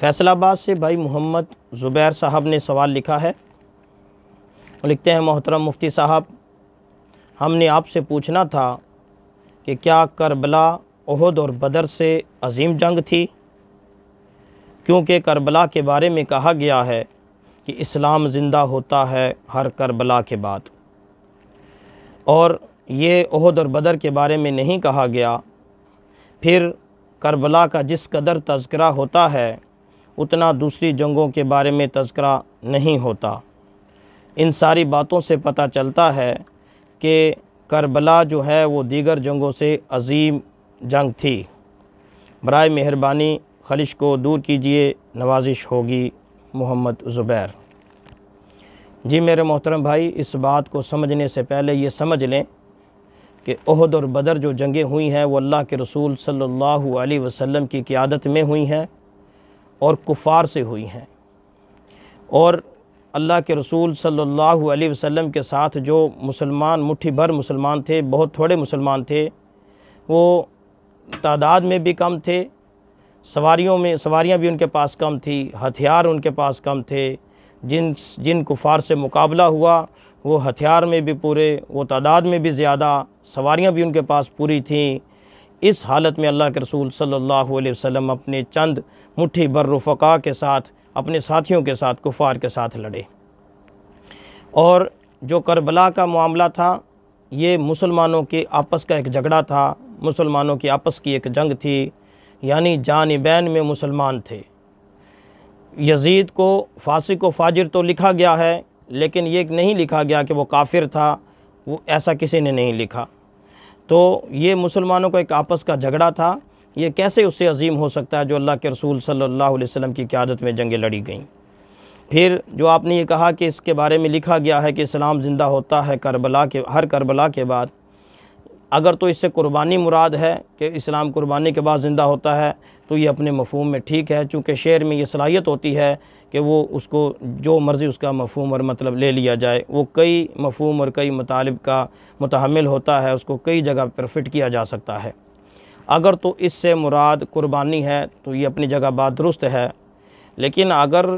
फैसलाबाद से भाई मोहम्मद ज़ुबैर साहब ने सवाल लिखा है लिखते हैं मोहतरम मुफ्ती साहब हमने आपसे पूछना था कि क्या करबला ओहद और बदर से अजीम जंग थी क्योंकि करबला के बारे में कहा गया है कि इस्लाम ज़िंदा होता है हर करबला के बाद और ये ओहद और बदर के बारे में नहीं कहा गया फिर करबला का जिस कदर तस्करा होता है उतना दूसरी जंगों के बारे में तस्करा नहीं होता इन सारी बातों से पता चलता है कि करबला जो है वो दीगर जंगों से अजीम जंग थी बर मेहरबानी खलिश को दूर कीजिए नवाजिश होगी मोहम्मद ज़ुबैर जी मेरे मोहतरम भाई इस बात को समझने से पहले ये समझ लें कि ओहद और बदर जो जंगें हुई हैं वो अल्लाह के रसूल सल्लल्लाहु अलैहि वसल्लम की क़ियादत में हुई हैं और कुफ़ार से हुई हैं और अल्लाह के रसूल सल्लल्लाहु अलैहि वसल्लम के साथ जो मुसलमान मुट्ठी भर मुसलमान थे बहुत थोड़े मुसलमान थे वो तादाद में भी कम थे सवारियों में सवारियां भी उनके पास कम थी हथियार उनके पास कम थे जिन जिन कुफार से मुकाबला हुआ वो हथियार में भी पूरे वो तादाद में भी ज़्यादा सवारियां भी उनके पास पूरी थी इस हालत में अल्लाह के रसूल सल्लल्लाहु अलैहि वसल्लम अपने चंद मुट्ठी भर के साथ अपने साथियों के साथ कुफार के साथ लड़े और जो करबला का मामला था ये मुसलमानों के आपस का एक झगड़ा था मुसलमानों की आपस की एक जंग थी यानी जानबैन में मुसलमान थे यजीद को फासिक व फाजिर तो लिखा गया है लेकिन ये नहीं लिखा गया कि वो काफिर था वो ऐसा किसी ने नहीं लिखा तो ये मुसलमानों का एक आपस का झगड़ा था ये कैसे उससे अजीम हो सकता है जो अल्लाह के रसूल सल्लल्लाहु अलैहि वसल्लम की क्यादत में जंगें लड़ी गईं फिर जो आपने ये कहा कि इसके बारे में लिखा गया है कि इस्लाम ज़िंदा होता है करबला के हर करबला के बाद अगर तो इससे कुर्बानी मुराद है कि इस्लाम कुर्बानी के बाद ज़िंदा होता है तो ये अपने मफहम में ठीक है चूँकि शेर में ये सलाहियत होती है कि वो उसको जो मर्ज़ी उसका मफहम और मतलब ले लिया जाए वो कई मफहम और कई मतालब का मुतहमल होता है उसको कई जगह पर फिट किया जा सकता है अगर तो इससे मुराद कुर्बानी है तो ये अपनी जगह बात दुरुस्त है लेकिन अगर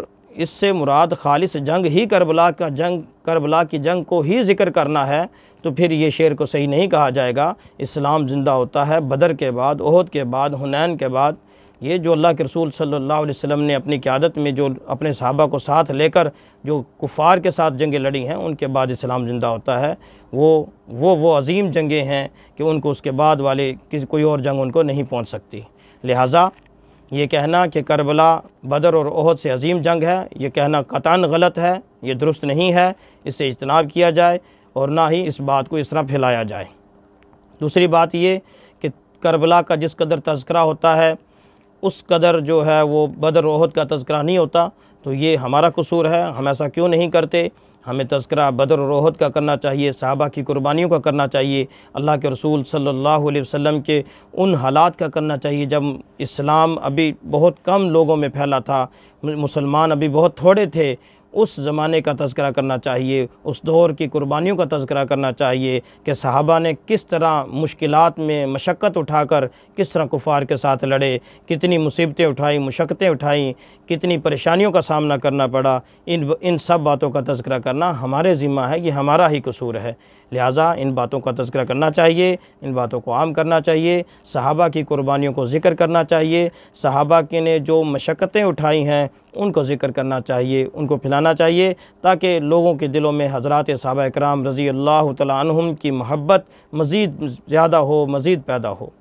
इससे मुराद खालिस जंग ही करबला का जंग करबला की जंग को ही जिक्र करना है तो फिर ये शेर को सही नहीं कहा जाएगा इस्लाम ज़िंदा होता है बदर के बाद ओहद के बाद हुनैन के बाद ये जो अल्लाह के रसूल सल्लल्लाहु अलैहि वसल्लम ने अपनी क्यादत में जो अपने सहाबा को साथ लेकर जो कुफार के साथ जंगें लड़ी हैं उनके बाद इस्लाम ज़िंदा होता है वो वो वो अजीम जंगें हैं कि उनको उसके बाद वाले किसी कोई और जंग उनको नहीं पहुंच सकती लिहाजा ये कहना कि करबला बदर और ओहद से अजीम जंग है ये कहना कतान गलत है ये दुरुस्त नहीं है इससे इजतनाब किया जाए और ना ही इस बात को इस तरह फैलाया जाए दूसरी बात ये कि करबला का जिस कदर तस्करा होता है उस कदर जो है वो बदर वहद का तस्करा नहीं होता तो ये हमारा कसूर है हम ऐसा क्यों नहीं करते हमें तस्करा बदर रोहत का करना चाहिए साहबा की कुर्बानियों का करना चाहिए अल्लाह के रसूल सल्लल्लाहु अलैहि वसल्लम के उन हालात का करना चाहिए जब इस्लाम अभी बहुत कम लोगों में फैला था मुसलमान अभी बहुत थोड़े थे उस ज़माने का तस्करा करना चाहिए उस दौर की कुर्बानियों का तस्करा करना चाहिए कि साहबा ने किस तरह मुश्किल में मशक्क़त उठाकर किस तरह कुफार के साथ लड़े कितनी मुसीबतें उठाई मशक्क़तें उठाई कितनी परेशानियों का सामना करना पड़ा इन इन सब बातों का तस्करा करना हमारे ज़िम्मा है ये हमारा ही कसूर है लिहाजा इन बातों का तस्करा करना चाहिए इन बातों को आम करना चाहिए सहाबा की कुर्बानियों को ज़िक्र करना चाहिए सहाबा के ने जो मशक्क़तें उठाई हैं उनको ज़िक्र करना चाहिए उनको फैलाना चाहिए ताकि लोगों के दिलों में हज़रत साहब कराम रज़ी अल्लाह तुम की महब्बत मज़ीद ज़्यादा हो मज़ीद पैदा हो